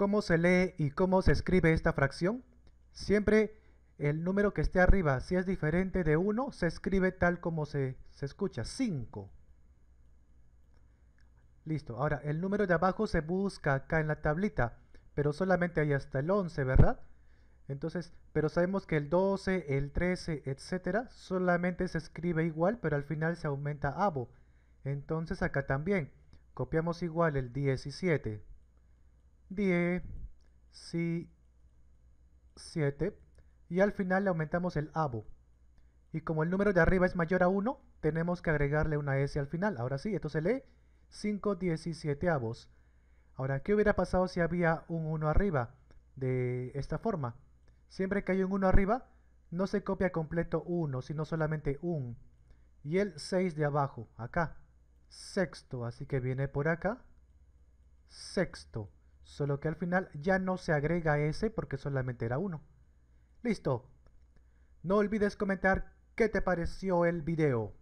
cómo se lee y cómo se escribe esta fracción? Siempre el número que esté arriba, si es diferente de 1, se escribe tal como se, escucha, 5. Listo, ahora el número de abajo se busca acá en la tablita, pero solamente hay hasta el 11, ¿verdad? Entonces, pero sabemos que el 12, el 13, etcétera, solamente se escribe igual, pero al final se aumenta abo. Entonces acá también, copiamos igual el 17, 10, 7, y al final le aumentamos el abo. Y como el número de arriba es mayor a 1, tenemos que agregarle una S al final. Ahora sí, esto se lee 5 17 avos. Ahora, ¿qué hubiera pasado si había un 1 arriba? De esta forma. Siempre que hay un 1 arriba, no se copia completo 1, sino solamente 1, Y el 6 de abajo, acá. Sexto, así que viene por acá. Sexto. Solo que al final ya no se agrega ese porque solamente era uno. Listo. No olvides comentar qué te pareció el video.